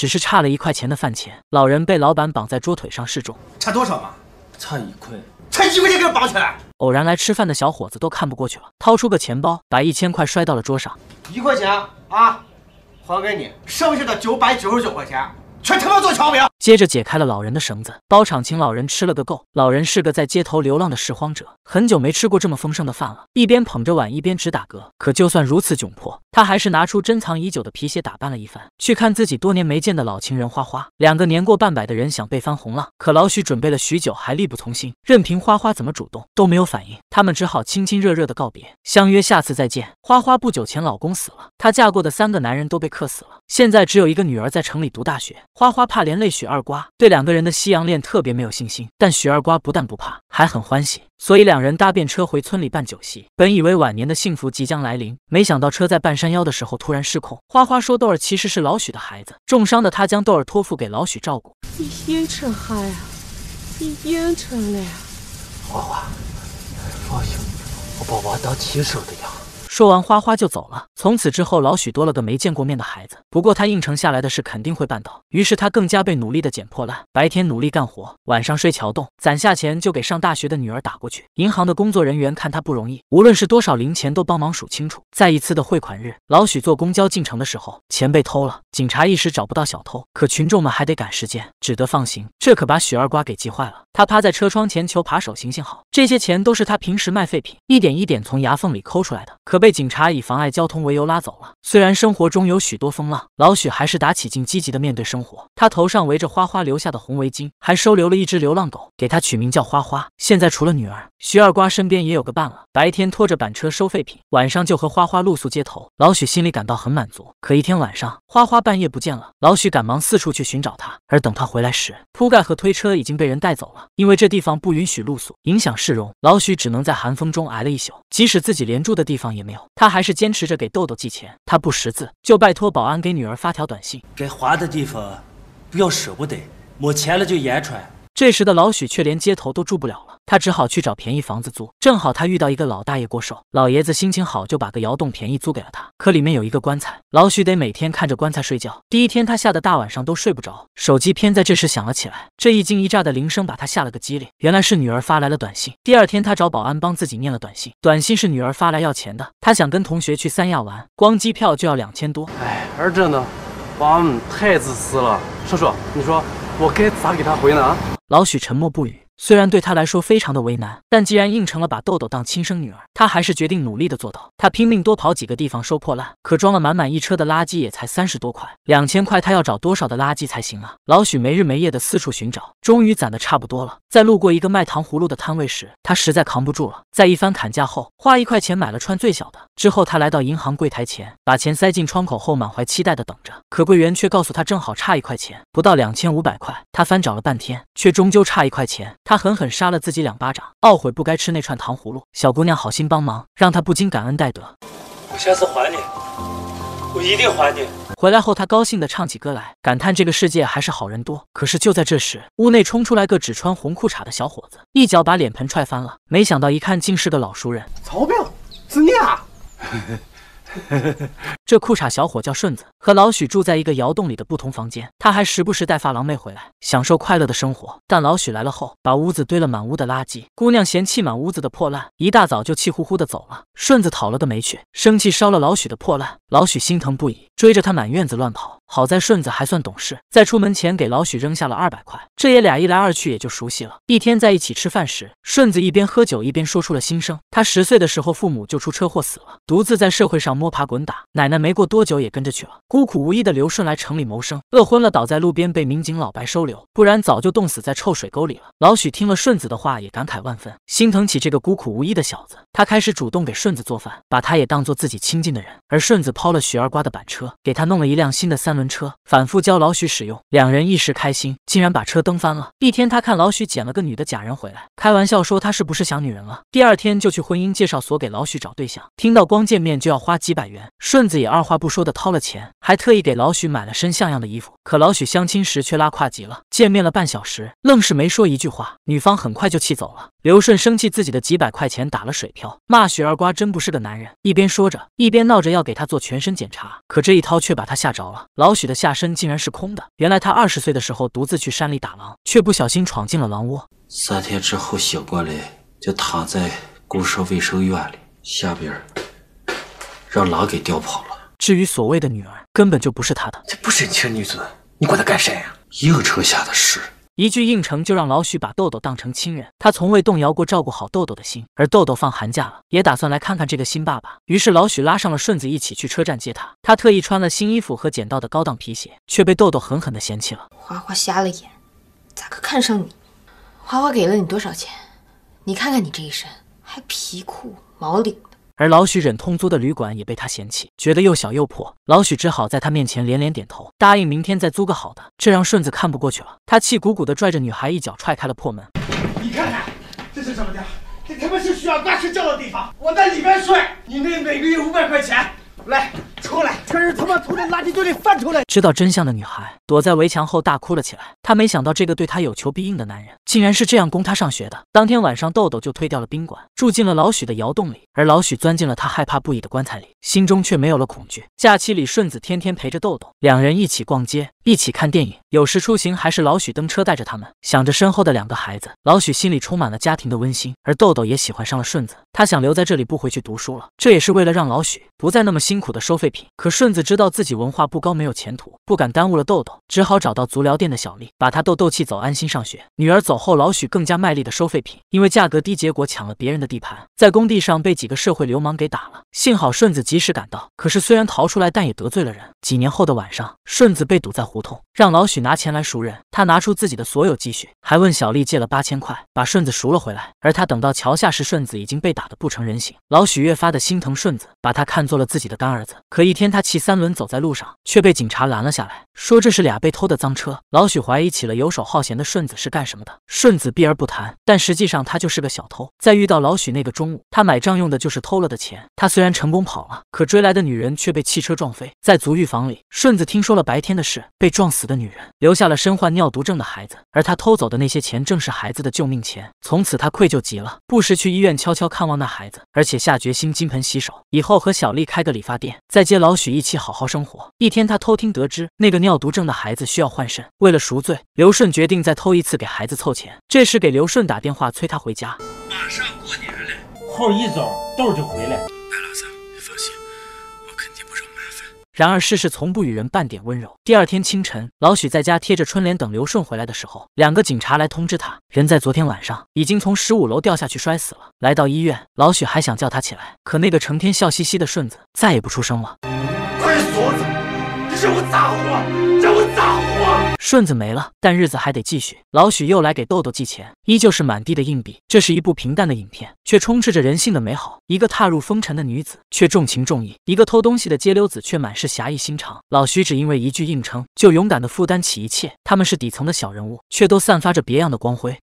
只是差了一块钱的饭钱，老人被老板绑在桌腿上示众。差多少嘛？差一块，差一块钱给他绑起来。偶然来吃饭的小伙子都看不过去了，掏出个钱包，把一千块摔到了桌上。一块钱啊，还给你，剩下的九百九十九块钱全他妈做桥饼。接着解开了老人的绳子，包场请老人吃了个够。老人是个在街头流浪的拾荒者，很久没吃过这么丰盛的饭了。一边捧着碗，一边直打嗝。可就算如此窘迫，他还是拿出珍藏已久的皮鞋打扮了一番，去看自己多年没见的老情人花花。两个年过半百的人想被翻红了，可老许准备了许久还力不从心，任凭花花怎么主动都没有反应。他们只好亲亲热热的告别，相约下次再见。花花不久前老公死了，她嫁过的三个男人都被克死了，现在只有一个女儿在城里读大学。花花怕连累雪。二瓜对两个人的夕阳恋特别没有信心，但许二瓜不但不怕，还很欢喜，所以两人搭便车回村里办酒席。本以为晚年的幸福即将来临，没想到车在半山腰的时候突然失控。花花说豆儿其实是老许的孩子，重伤的他将豆儿托付给老许照顾。你眼馋哈呀？你眼馋了呀？花花，放心，我把娃当亲生的养。说完，花花就走了。从此之后，老许多了个没见过面的孩子。不过他应承下来的事肯定会办到，于是他更加被努力的捡破烂，白天努力干活，晚上睡桥洞，攒下钱就给上大学的女儿打过去。银行的工作人员看他不容易，无论是多少零钱都帮忙数清楚。在一次的汇款日，老许坐公交进城的时候，钱被偷了。警察一时找不到小偷，可群众们还得赶时间，只得放行。这可把许二瓜给急坏了，他趴在车窗前求扒手行行好，这些钱都是他平时卖废品一点一点从牙缝里抠出来的，可被警察以妨碍交通为。为由拉走了。虽然生活中有许多风浪，老许还是打起劲积极的面对生活。他头上围着花花留下的红围巾，还收留了一只流浪狗，给他取名叫花花。现在除了女儿徐二瓜，身边也有个伴了。白天拖着板车收废品，晚上就和花花露宿街头。老许心里感到很满足。可一天晚上，花花半夜不见了，老许赶忙四处去寻找他。而等他回来时，铺盖和推车已经被人带走了，因为这地方不允许露宿，影响市容。老许只能在寒风中挨了一宿，即使自己连住的地方也没有，他还是坚持着给豆。豆豆寄钱，他不识字，就拜托保安给女儿发条短信：该花的地方不要舍不得，没钱了就言传。这时的老许却连街头都住不了了，他只好去找便宜房子租。正好他遇到一个老大爷过寿，老爷子心情好，就把个窑洞便宜租给了他。可里面有一个棺材，老许得每天看着棺材睡觉。第一天他吓得大晚上都睡不着，手机偏在这时响了起来。这一惊一乍的铃声把他吓了个机灵，原来是女儿发来了短信。第二天他找保安帮自己念了短信，短信是女儿发来要钱的，他想跟同学去三亚玩，光机票就要两千多。哎，儿子呢？保安太自私了，叔叔，你说我该咋给他回呢？老许沉默不语。虽然对他来说非常的为难，但既然应承了把豆豆当亲生女儿，他还是决定努力的做到。他拼命多跑几个地方收破烂，可装了满满一车的垃圾也才三十多块，两千块他要找多少的垃圾才行啊？老许没日没夜的四处寻找，终于攒的差不多了。在路过一个卖糖葫芦的摊位时，他实在扛不住了，在一番砍价后，花一块钱买了串最小的。之后他来到银行柜台前，把钱塞进窗口后，满怀期待的等着。可柜员却告诉他，正好差一块钱，不到两千五百块。他翻找了半天，却终究差一块钱。他狠狠杀了自己两巴掌，懊悔不该吃那串糖葫芦。小姑娘好心帮忙，让他不禁感恩戴德。我下次还你，我一定还你。回来后，他高兴地唱起歌来，感叹这个世界还是好人多。可是就在这时，屋内冲出来个只穿红裤衩的小伙子，一脚把脸盆踹翻了。没想到一看竟是个老熟人，曹彪，是你啊！这裤衩小伙叫顺子，和老许住在一个窑洞里的不同房间。他还时不时带发廊妹回来，享受快乐的生活。但老许来了后，把屋子堆了满屋的垃圾，姑娘嫌弃满屋子的破烂，一大早就气呼呼的走了。顺子讨了个没趣，生气烧了老许的破烂，老许心疼不已，追着他满院子乱跑。好在顺子还算懂事，在出门前给老许扔下了二百块。这爷俩一来二去也就熟悉了。一天在一起吃饭时，顺子一边喝酒一边说出了心声：他十岁的时候父母就出车祸死了，独自在社会上摸爬滚打，奶奶。没过多久也跟着去了。孤苦无依的刘顺来城里谋生，饿昏了倒在路边，被民警老白收留，不然早就冻死在臭水沟里了。老许听了顺子的话，也感慨万分，心疼起这个孤苦无依的小子。他开始主动给顺子做饭，把他也当做自己亲近的人。而顺子抛了许二瓜的板车，给他弄了一辆新的三轮车，反复教老许使用。两人一时开心，竟然把车蹬翻了。一天，他看老许捡了个女的假人回来，开玩笑说他是不是想女人了。第二天就去婚姻介绍所给老许找对象，听到光见面就要花几百元，顺子也。二话不说的掏了钱，还特意给老许买了身像样的衣服。可老许相亲时却拉胯极了，见面了半小时，愣是没说一句话。女方很快就气走了。刘顺生气自己的几百块钱打了水漂，骂许二瓜真不是个男人。一边说着，一边闹着要给他做全身检查。可这一掏却把他吓着了，老许的下身竟然是空的。原来他二十岁的时候独自去山里打狼，却不小心闯进了狼窝。三天之后醒过来，就躺在公社卫生院里，下边让狼给叼跑了。至于所谓的女儿，根本就不是他的。这不是亲女子，你管他干啥呀？应车下的事，一句应承就让老许把豆豆当成亲人，他从未动摇过照顾好豆豆的心。而豆豆放寒假了，也打算来看看这个新爸爸。于是老许拉上了顺子一起去车站接他。他特意穿了新衣服和捡到的高档皮鞋，却被豆豆狠狠地嫌弃了。花花瞎了眼，咋个看上你？花花给了你多少钱？你看看你这一身，还皮裤、毛领。而老许忍痛租的旅馆也被他嫌弃，觉得又小又破，老许只好在他面前连连点头，答应明天再租个好的。这让顺子看不过去了，他气鼓鼓地拽着女孩，一脚踹开了破门。你看看这是什么地？这他妈是需要大睡觉的地方！我在里面睡，你那每个月五百块钱，来。出来！全是他妈从这垃圾堆里翻出来！知道真相的女孩躲在围墙后大哭了起来。她没想到这个对她有求必应的男人，竟然是这样供她上学的。当天晚上，豆豆就退掉了宾馆，住进了老许的窑洞里，而老许钻进了他害怕不已的棺材里，心中却没有了恐惧。假期里，顺子天天陪着豆豆，两人一起逛街，一起看电影，有时出行还是老许蹬车带着他们。想着身后的两个孩子，老许心里充满了家庭的温馨，而豆豆也喜欢上了顺子。他想留在这里不回去读书了，这也是为了让老许不再那么辛苦的收费。可顺子知道自己文化不高，没有前途，不敢耽误了豆豆，只好找到足疗店的小丽，把她逗逗气走，安心上学。女儿走后，老许更加卖力的收废品，因为价格低，结果抢了别人的地盘，在工地上被几个社会流氓给打了。幸好顺子及时赶到，可是虽然逃出来，但也得罪了人。几年后的晚上，顺子被堵在胡同，让老许拿钱来赎人。他拿出自己的所有积蓄，还问小丽借了八千块，把顺子赎了回来。而他等到桥下时，顺子已经被打得不成人形。老许越发的心疼顺子，把他看作了自己的干儿子。可。可一天，他骑三轮走在路上，却被警察拦了下来，说这是俩被偷的赃车。老许怀疑起了游手好闲的顺子是干什么的，顺子避而不谈。但实际上，他就是个小偷。在遇到老许那个中午，他买账用的就是偷了的钱。他虽然成功跑了，可追来的女人却被汽车撞飞，在足浴房里，顺子听说了白天的事，被撞死的女人留下了身患尿毒症的孩子，而他偷走的那些钱正是孩子的救命钱。从此，他愧疚极了，不时去医院悄悄看望那孩子，而且下决心金盆洗手，以后和小丽开个理发店，在。接老许一起好好生活。一天，他偷听得知那个尿毒症的孩子需要换肾，为了赎罪，刘顺决定再偷一次给孩子凑钱。这时，给刘顺打电话催他回家。马上过年了，后一走豆就回来。然而世事从不与人半点温柔。第二天清晨，老许在家贴着春联等刘顺回来的时候，两个警察来通知他，人在昨天晚上已经从十五楼掉下去摔死了。来到医院，老许还想叫他起来，可那个成天笑嘻嘻的顺子再也不出声了。快锁子，你是我咋活？顺子没了，但日子还得继续。老许又来给豆豆寄钱，依旧是满地的硬币。这是一部平淡的影片，却充斥着人性的美好。一个踏入风尘的女子，却重情重义；一个偷东西的街溜子，却满是侠义心肠。老许只因为一句硬撑，就勇敢的负担起一切。他们是底层的小人物，却都散发着别样的光辉。